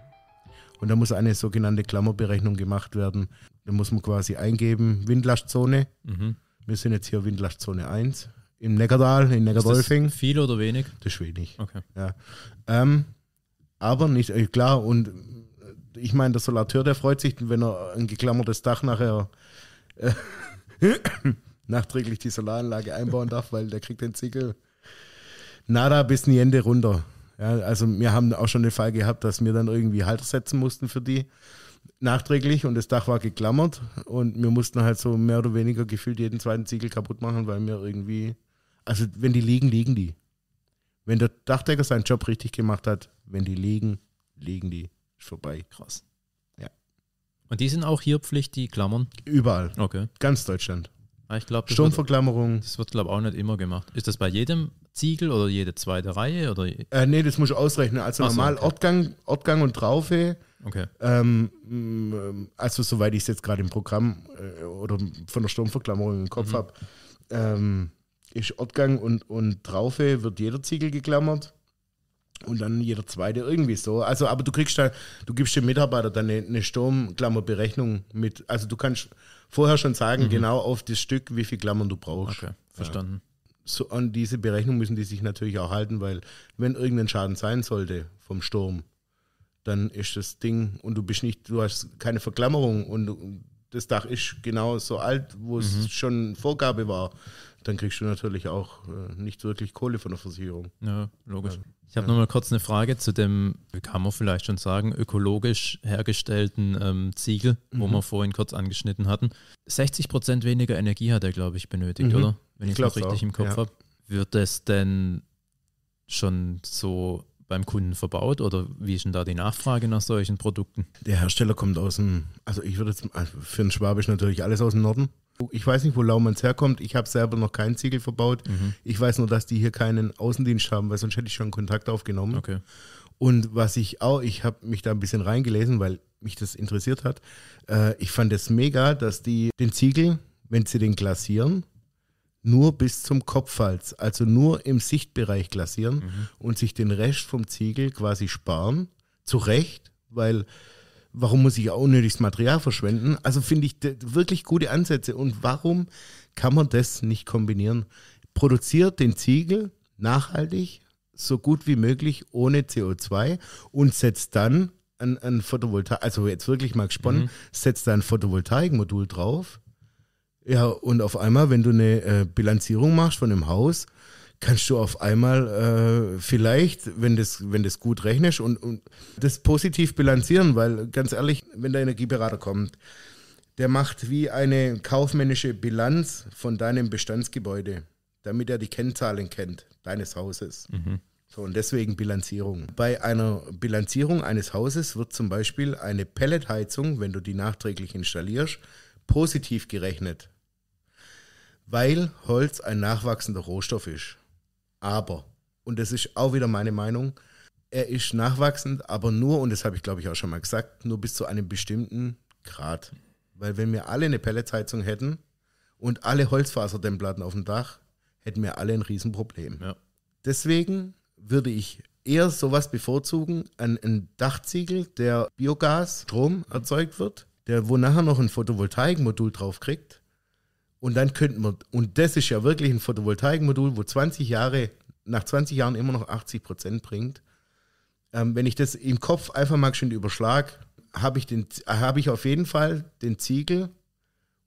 Und da muss eine sogenannte Klammerberechnung gemacht werden. Da muss man quasi eingeben, Windlastzone. Mhm. Wir sind jetzt hier Windlastzone 1 im Neckartal, in Neckardolfing. Viel oder wenig? Das ist wenig. Okay. Ja. Ähm, aber nicht, äh, klar, und äh, ich meine, der Solateur, der freut sich, wenn er ein geklammertes Dach nachher äh, nachträglich die Solaranlage einbauen darf, weil der kriegt den Ziegel nada bis in die Ende runter. Ja, also wir haben auch schon den Fall gehabt, dass wir dann irgendwie Halter setzen mussten für die nachträglich und das Dach war geklammert und wir mussten halt so mehr oder weniger gefühlt jeden zweiten Ziegel kaputt machen, weil wir irgendwie, also wenn die liegen, liegen die. Wenn der Dachdecker seinen Job richtig gemacht hat, wenn die liegen, liegen die. Ist vorbei. Krass. Ja. Und die sind auch hier Pflicht, die Klammern? Überall. Okay. Ganz Deutschland. Ah, ich glaub, das Sturmverklammerung. Wird, das wird, glaube ich, auch nicht immer gemacht. Ist das bei jedem Ziegel oder jede zweite Reihe? Oder? Äh, nee, das muss ich ausrechnen. Also Ach normal so, okay. Ortgang, Ortgang und Traufe Okay. Ähm, also, soweit ich es jetzt gerade im Programm äh, oder von der Sturmverklammerung im Kopf mhm. habe, ähm, ist Ortgang und, und Traufe wird jeder Ziegel geklammert und dann jeder zweite irgendwie so. Also, aber du kriegst da, du gibst dem Mitarbeiter dann eine, eine Sturmklammerberechnung mit. Also du kannst vorher schon sagen, mhm. genau auf das Stück, wie viel Klammern du brauchst. Okay, verstanden. Ja. So, an diese Berechnung müssen die sich natürlich auch halten, weil wenn irgendein Schaden sein sollte vom Sturm, dann ist das Ding und du bist nicht, du hast keine Verklammerung und das Dach ist genau so alt, wo es mhm. schon Vorgabe war, dann kriegst du natürlich auch äh, nicht wirklich Kohle von der Versicherung. Ja, logisch. Ja. Ich habe nochmal kurz eine Frage zu dem, kann man vielleicht schon sagen, ökologisch hergestellten ähm, Ziegel, mhm. wo wir vorhin kurz angeschnitten hatten. 60 Prozent weniger Energie hat er, glaube ich, benötigt, mhm. oder? Wenn ich es richtig auch. im Kopf ja. habe. Wird es denn schon so beim Kunden verbaut oder wie ist denn da die Nachfrage nach solchen Produkten? Der Hersteller kommt aus dem, also ich würde jetzt, also für den Schwabisch natürlich alles aus dem Norden. Ich weiß nicht, wo Laumanns herkommt. Ich habe selber noch keinen Ziegel verbaut. Mhm. Ich weiß nur, dass die hier keinen Außendienst haben, weil sonst hätte ich schon Kontakt aufgenommen. Okay. Und was ich auch, ich habe mich da ein bisschen reingelesen, weil mich das interessiert hat. Äh, ich fand es mega, dass die den Ziegel, wenn sie den glasieren, nur bis zum Kopfhals, also nur im Sichtbereich glasieren mhm. und sich den Rest vom Ziegel quasi sparen. Zu Recht, weil warum muss ich auch unnötiges Material verschwenden? Also finde ich wirklich gute Ansätze. Und warum kann man das nicht kombinieren? Produziert den Ziegel nachhaltig, so gut wie möglich, ohne CO2 und setzt dann ein, ein Photovoltaik, also jetzt wirklich mal gesponnen, mhm. setzt da ein Photovoltaikmodul drauf ja, und auf einmal, wenn du eine äh, Bilanzierung machst von dem Haus, kannst du auf einmal äh, vielleicht, wenn das, wenn das gut rechnest und, und das positiv bilanzieren, weil ganz ehrlich, wenn der Energieberater kommt, der macht wie eine kaufmännische Bilanz von deinem Bestandsgebäude, damit er die Kennzahlen kennt, deines Hauses. Mhm. So, und deswegen Bilanzierung. Bei einer Bilanzierung eines Hauses wird zum Beispiel eine Pelletheizung, wenn du die nachträglich installierst, positiv gerechnet weil Holz ein nachwachsender Rohstoff ist. Aber, und das ist auch wieder meine Meinung, er ist nachwachsend, aber nur, und das habe ich glaube ich auch schon mal gesagt, nur bis zu einem bestimmten Grad. Weil wenn wir alle eine Pelletsheizung hätten und alle Holzfaserdämmplatten auf dem Dach, hätten wir alle ein Riesenproblem. Ja. Deswegen würde ich eher sowas bevorzugen, an einen Dachziegel, der Biogas, Strom erzeugt wird, der wo nachher noch ein Photovoltaikmodul drauf kriegt und dann könnten wir, und das ist ja wirklich ein Photovoltaikmodul, wo 20 Jahre, nach 20 Jahren immer noch 80 Prozent bringt. Ähm, wenn ich das im Kopf einfach mal schön überschlag, habe ich, hab ich auf jeden Fall den Ziegel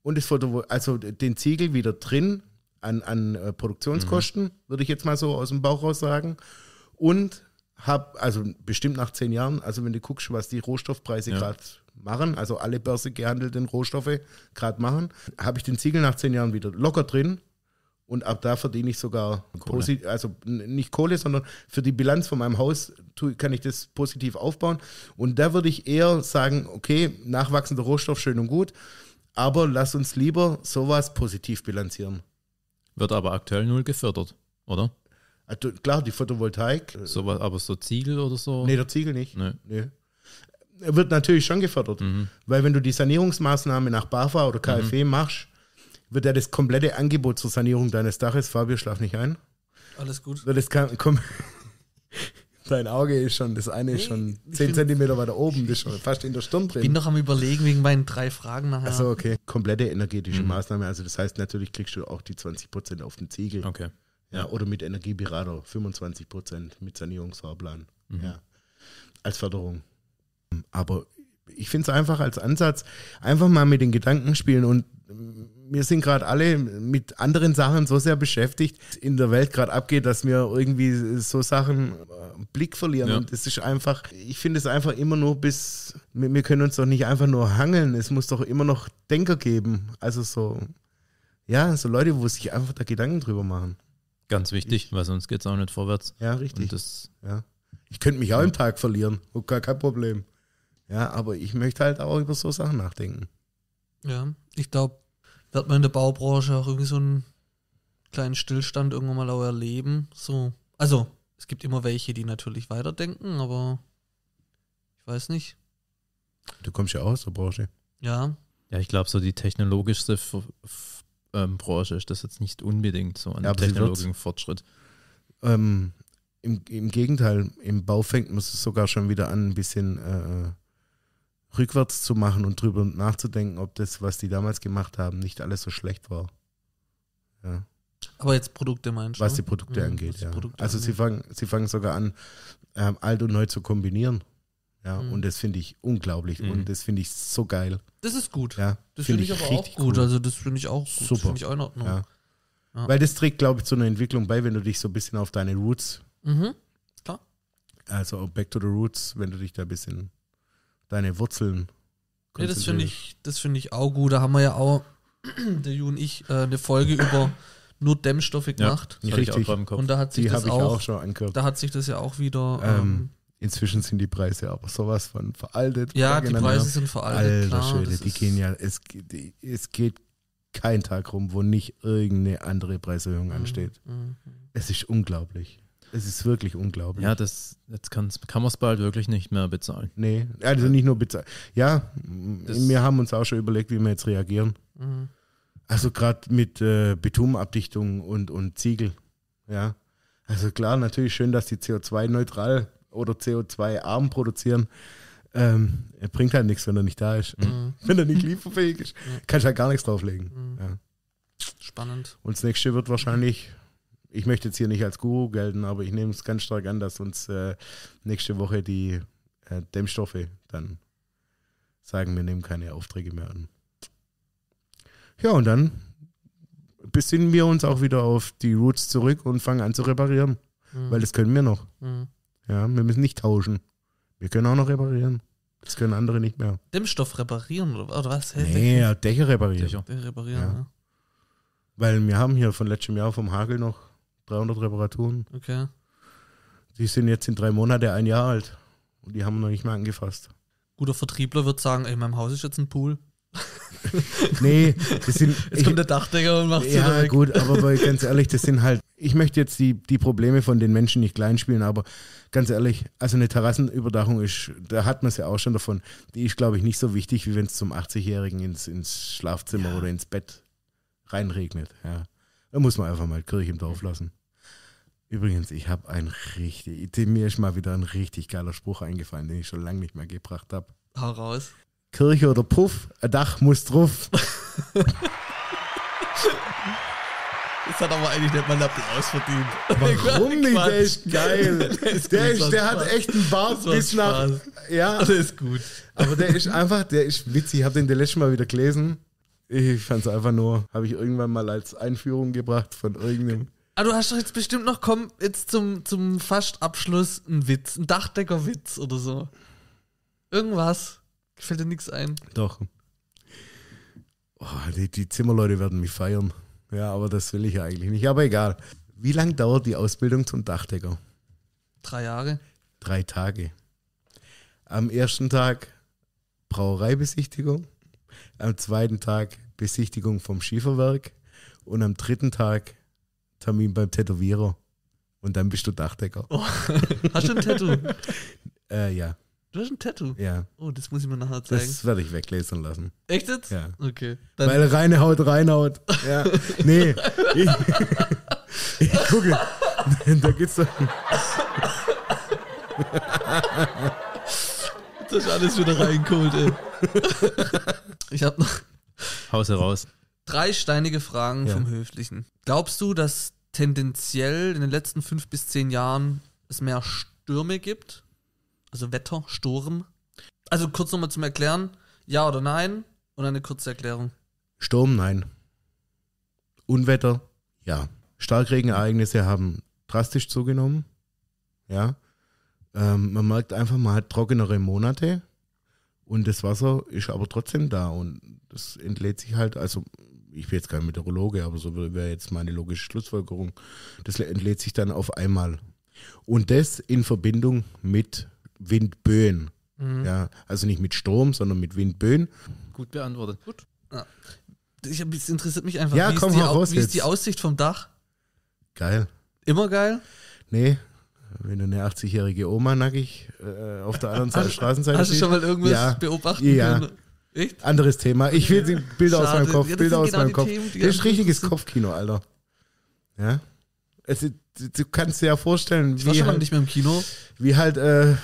und das Photovoltaik, also den Ziegel wieder drin an, an äh, Produktionskosten, mhm. würde ich jetzt mal so aus dem Bauch raus sagen. Und habe, also bestimmt nach zehn Jahren, also wenn du guckst, was die Rohstoffpreise ja. gerade machen, also alle börsengehandelten Rohstoffe gerade machen, habe ich den Ziegel nach zehn Jahren wieder locker drin und ab da verdiene ich sogar positiv, also nicht Kohle, sondern für die Bilanz von meinem Haus kann ich das positiv aufbauen. Und da würde ich eher sagen, okay, nachwachsender Rohstoff schön und gut, aber lass uns lieber sowas positiv bilanzieren. Wird aber aktuell null gefördert, oder? Also klar, die Photovoltaik. Äh, so, aber so Ziegel oder so? Nee, der Ziegel nicht. Nee. nee. Wird natürlich schon gefördert, mhm. weil wenn du die Sanierungsmaßnahme nach BAFA oder KfW mhm. machst, wird ja das komplette Angebot zur Sanierung deines Daches, Fabio, schlaf nicht ein. Alles gut. Das kann, komm, Dein Auge ist schon, das eine ist schon ich 10 Zentimeter weiter oben, das ist schon fast in der Stirn drin. Ich bin noch am Überlegen wegen meinen drei Fragen nachher. Achso, okay, komplette energetische mhm. Maßnahme. Also das heißt, natürlich kriegst du auch die 20 Prozent auf den Ziegel. Okay. Ja, oder mit Energieberater 25 Prozent mit Sanierungsfahrplan. Mhm. Ja, als Förderung. Aber ich finde es einfach als Ansatz, einfach mal mit den Gedanken spielen und wir sind gerade alle mit anderen Sachen so sehr beschäftigt, in der Welt gerade abgeht, dass wir irgendwie so Sachen einen äh, Blick verlieren. Ja. Und es ist einfach, ich finde es einfach immer nur bis, wir können uns doch nicht einfach nur hangeln, es muss doch immer noch Denker geben. Also so, ja, so Leute, wo sich einfach da Gedanken drüber machen. Ganz wichtig, ich, weil sonst geht es auch nicht vorwärts. Ja, richtig. ja. Ich könnte mich auch im Tag verlieren, oh, gar kein Problem. Ja, aber ich möchte halt auch über so Sachen nachdenken. Ja, ich glaube, wird man in der Baubranche auch irgendwie so einen kleinen Stillstand irgendwann mal auch erleben. So. Also, es gibt immer welche, die natürlich weiterdenken, aber ich weiß nicht. Du kommst ja auch aus der Branche. Ja. Ja, ich glaube, so die technologischste ähm, Branche ist das jetzt nicht unbedingt so ein ja, technologischen Fortschritt. Ähm, im, Im Gegenteil, im Bau fängt man es sogar schon wieder an, ein bisschen äh, rückwärts zu machen und drüber nachzudenken, ob das, was die damals gemacht haben, nicht alles so schlecht war. Ja. Aber jetzt Produkte meinst du? Was die Produkte angeht, ja. Produkte also angeht. Sie, fangen, sie fangen sogar an, ähm, alt und neu zu kombinieren. Ja, mhm. und das finde ich unglaublich mhm. und das finde ich so geil. Das ist gut. Ja, das finde find ich, ich richtig auch gut. Cool. Also das finde ich auch gut. Super. Finde ich auch in Ordnung. Ja. Ja. Weil das trägt, glaube ich, zu einer Entwicklung bei, wenn du dich so ein bisschen auf deine Roots. Mhm. Klar. Also back to the roots, wenn du dich da ein bisschen deine Wurzeln. Ja, das finde ich, das ich auch gut. Da haben wir ja auch, der Ju und ich, äh, eine Folge über nur Dämmstoffe gemacht. Ja, richtig. Und da hat sich Die das auch, auch, schon angehört. Da hat sich das ja auch wieder ähm, ähm Inzwischen sind die Preise aber sowas von veraltet. Ja, die Preise sind veraltet. Alter klar, Schwede, die gehen ja, es, es geht kein Tag rum, wo nicht irgendeine andere Preiserhöhung mhm, ansteht. Mhm. Es ist unglaublich. Es ist wirklich unglaublich. Ja, das, jetzt kann man es bald wirklich nicht mehr bezahlen. Nee, also nicht nur bezahlen. Ja, das wir haben uns auch schon überlegt, wie wir jetzt reagieren. Mhm. Also gerade mit äh, Betumabdichtung und, und Ziegel. Ja. Also klar, natürlich schön, dass die CO2-neutral oder CO2-arm produzieren. Ähm, bringt halt nichts, wenn er nicht da ist. Mhm. Wenn er nicht lieferfähig ist, mhm. kannst du halt gar nichts drauflegen. Mhm. Ja. Spannend. Und das nächste wird wahrscheinlich, ich möchte jetzt hier nicht als Guru gelten, aber ich nehme es ganz stark an, dass uns äh, nächste Woche die äh, Dämmstoffe dann sagen, wir nehmen keine Aufträge mehr an. Ja, und dann besinnen wir uns auch wieder auf die Roots zurück und fangen an zu reparieren, mhm. weil das können wir noch. Mhm. Ja, wir müssen nicht tauschen. Wir können auch noch reparieren. Das können andere nicht mehr. Dämmstoff reparieren oder, oder was? Hey, nee, Dächer, Dächer reparieren. Dächer, Dächer reparieren, ja. ja. Weil wir haben hier von letztem Jahr vom Hagel noch 300 Reparaturen. Okay. Die sind jetzt in drei Monaten ein Jahr alt und die haben wir noch nicht mehr angefasst. Guter Vertriebler wird sagen, ey, in meinem Haus ist jetzt ein Pool. nee, das sind. Jetzt ich, kommt der Dachdecker und macht Ja, direkt. gut, aber weil, ganz ehrlich, das sind halt. Ich möchte jetzt die, die Probleme von den Menschen nicht kleinspielen, aber ganz ehrlich, also eine Terrassenüberdachung ist, da hat man es ja auch schon davon. Die ist, glaube ich, nicht so wichtig, wie wenn es zum 80-Jährigen ins, ins Schlafzimmer ja. oder ins Bett reinregnet. Ja. Da muss man einfach mal Kirche im Dorf lassen. Übrigens, ich habe ein richtig, mir ist mal wieder ein richtig geiler Spruch eingefallen, den ich schon lange nicht mehr gebracht habe. Hau raus. Kirche oder Puff, ein Dach muss drauf. Das hat aber eigentlich nicht mal einen Applaus verdient. Warum nicht? Der ist geil. Der, ist der, hat echt einen Bart bis nach. Ja. Das ist gut. Aber der ist einfach, der ist witzig. Ich habe den der letzte Mal wieder gelesen. Ich fand es einfach nur, habe ich irgendwann mal als Einführung gebracht von irgendeinem. Aber ah, du hast doch jetzt bestimmt noch, komm, jetzt zum, zum Fastabschluss einen Witz, einen Dachdeckerwitz oder so. Irgendwas. Fällt dir nichts ein? Doch. Oh, die, die Zimmerleute werden mich feiern. Ja, aber das will ich ja eigentlich nicht. Aber egal. Wie lange dauert die Ausbildung zum Dachdecker? Drei Jahre. Drei Tage. Am ersten Tag Brauereibesichtigung, am zweiten Tag Besichtigung vom Schieferwerk und am dritten Tag Termin beim Tätowierer. Und dann bist du Dachdecker. Oh, hast du ein Tattoo? äh, ja. Du hast ein Tattoo? Ja. Oh, das muss ich mir nachher zeigen. Das werde ich weglesen lassen. Echt jetzt? Ja. Okay. Dann Weil reine Haut, Reinhaut. Ja. nee. Ich, ich gucke. da geht's doch. das ist alles wieder reingeholt, ey. Ich hab noch. Haus heraus. Drei steinige Fragen ja. vom Höflichen. Glaubst du, dass tendenziell in den letzten fünf bis zehn Jahren es mehr Stürme gibt? also Wetter, Sturm. Also kurz nochmal zum Erklären, ja oder nein und eine kurze Erklärung. Sturm, nein. Unwetter, ja. Starkregenereignisse haben drastisch zugenommen, ja. Ähm, man merkt einfach, man hat trockenere Monate und das Wasser ist aber trotzdem da und das entlädt sich halt, also ich bin jetzt kein Meteorologe, aber so wäre jetzt meine logische Schlussfolgerung, das entlädt sich dann auf einmal. Und das in Verbindung mit Windböen. Mhm. Ja, also nicht mit Strom, sondern mit Windböen. Gut beantwortet. Gut. Ja. Ich, das interessiert mich einfach. Ja, wie komm ist die, raus Wie jetzt. ist die Aussicht vom Dach? Geil. Immer geil? Nee. Wenn du eine 80-jährige Oma nackig äh, auf der anderen Seite, Straßenseite Hast du schon mal irgendwas ja. beobachten ja. können? Echt? Anderes Thema. Ich will die Bilder Schade. aus meinem Kopf. Ja, Bilder aus genau meinem Kopf. Themen, das ist richtiges Kopfkino, Alter. Ja? Es ist du kannst dir ja vorstellen, ich war wie schon halt, nicht mehr im Kino. Wie halt, äh,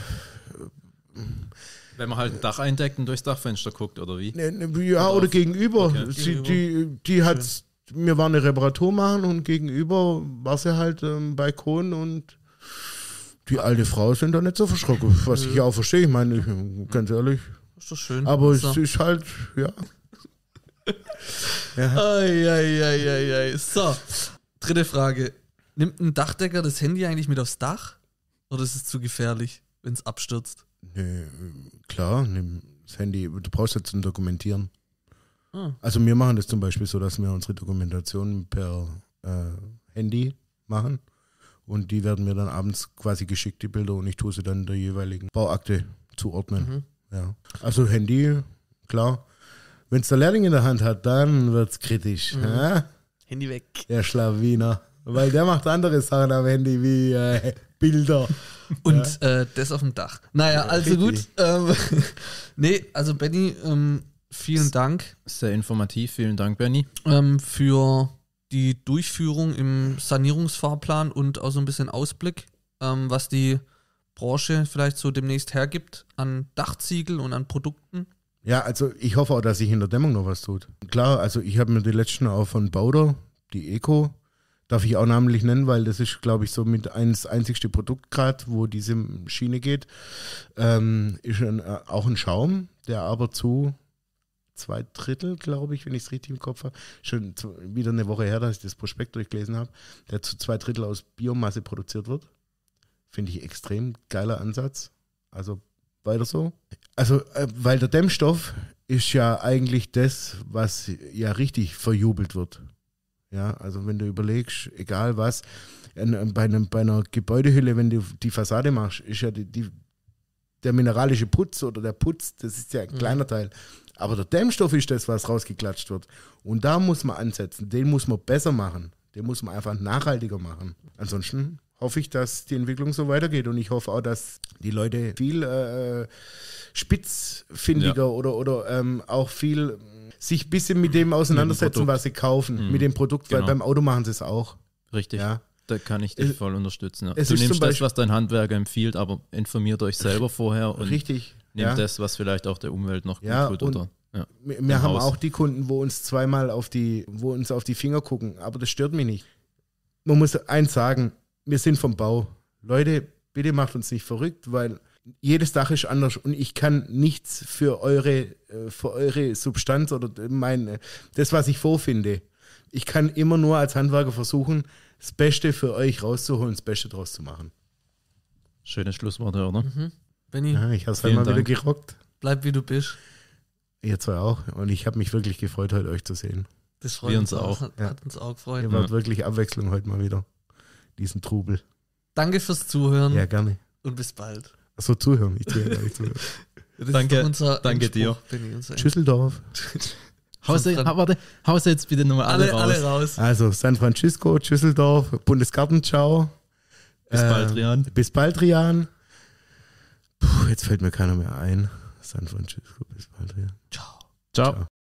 wenn man halt ein Dach eindeckt und durchs Dachfenster guckt, oder wie? Ne, ne, ja, oder, oder gegenüber. Okay. Die, die, die hat's, mir war eine Reparatur machen und gegenüber war sie halt im ähm, Balkon und die alte Frau sind da nicht so verschrocken, was ich auch verstehe. Ich meine, ganz ehrlich. Ist doch schön. Aber es ist halt, ja. ja. Ei, ei, ei, ei, ei. So, dritte Frage. Nimmt ein Dachdecker das Handy eigentlich mit aufs Dach? Oder ist es zu gefährlich, wenn es abstürzt? Nee, äh, klar, nimm das Handy. Du brauchst ja zum Dokumentieren. Ah. Also wir machen das zum Beispiel so, dass wir unsere Dokumentation per äh, Handy machen. Und die werden mir dann abends quasi geschickt, die Bilder, und ich tue sie dann der jeweiligen Bauakte zuordnen. Mhm. Ja. Also Handy, klar. Wenn es der Lehrling in der Hand hat, dann wird es kritisch. Mhm. Ja? Handy weg. Der Schlawiner weil der macht andere Sachen am Handy wie äh, Bilder. Und ja. äh, das auf dem Dach. Naja, also Richtig. gut. Ähm, nee, also Benny, ähm, vielen Dank. Sehr informativ, vielen Dank, Benny. Ähm, für die Durchführung im Sanierungsfahrplan und auch so ein bisschen Ausblick, ähm, was die Branche vielleicht so demnächst hergibt an Dachziegel und an Produkten. Ja, also ich hoffe auch, dass sich in der Dämmung noch was tut. Klar, also ich habe mir die letzten auch von Bauder, die Eco, darf ich auch namentlich nennen, weil das ist, glaube ich, so mit eins einzigste Produkt gerade, wo diese Schiene geht, ähm, ist ein, äh, auch ein Schaum, der aber zu zwei Drittel, glaube ich, wenn ich es richtig im Kopf habe, schon zu, wieder eine Woche her, dass ich das Prospekt durchgelesen habe, der zu zwei Drittel aus Biomasse produziert wird. Finde ich extrem geiler Ansatz. Also weiter so. Also, äh, weil der Dämmstoff ist ja eigentlich das, was ja richtig verjubelt wird. Ja, also wenn du überlegst, egal was, äh, bei, einem, bei einer Gebäudehülle, wenn du die Fassade machst, ist ja die, die der mineralische Putz oder der Putz, das ist ja ein mhm. kleiner Teil. Aber der Dämmstoff ist das, was rausgeklatscht wird. Und da muss man ansetzen. Den muss man besser machen. Den muss man einfach nachhaltiger machen. Ansonsten hoffe ich, dass die Entwicklung so weitergeht. Und ich hoffe auch, dass die Leute viel äh, äh spitzfindiger ja. oder, oder ähm, auch viel sich ein bisschen mit dem auseinandersetzen, mit dem was sie kaufen, mhm. mit dem Produkt, weil genau. beim Auto machen sie es auch. Richtig. Ja. Da kann ich dich voll unterstützen. Ja. Du nimmst das, was dein Handwerker empfiehlt, aber informiert euch selber vorher und Richtig. nehmt ja. das, was vielleicht auch der Umwelt noch ja, gut tut. Oder, ja, wir, wir haben Haus. auch die Kunden, wo uns zweimal auf die, wo uns auf die Finger gucken, aber das stört mich nicht. Man muss eins sagen, wir sind vom Bau. Leute, bitte macht uns nicht verrückt, weil jedes Dach ist anders und ich kann nichts für eure, äh, für eure Substanz oder mein, äh, das, was ich vorfinde. Ich kann immer nur als Handwerker versuchen, das Beste für euch rauszuholen, das Beste draus zu machen. Schöne Schlussworte, oder? Mhm. Benni, ja, ich habe es einmal wieder gerockt. Bleib wie du bist. Ihr zwei auch. Und ich habe mich wirklich gefreut, heute euch zu sehen. Das freut uns auch. Hat, ja. uns auch gefreut. Ihr ja. wirklich Abwechslung heute mal wieder. Diesen Trubel. Danke fürs Zuhören. Ja, gerne. Und bis bald so zuhören. Ich tue gar nicht zuhören. danke, danke dir. Schüsseldorf. Haus, warte, haus jetzt bitte nochmal alle, alle, raus. alle raus. Also San Francisco, Schüsseldorf, Bundesgarten, ciao. Bis bald, ähm, Rian. Bis bald, Rian. Puh, jetzt fällt mir keiner mehr ein. San Francisco, bis bald, Rian. Ciao. ciao. ciao.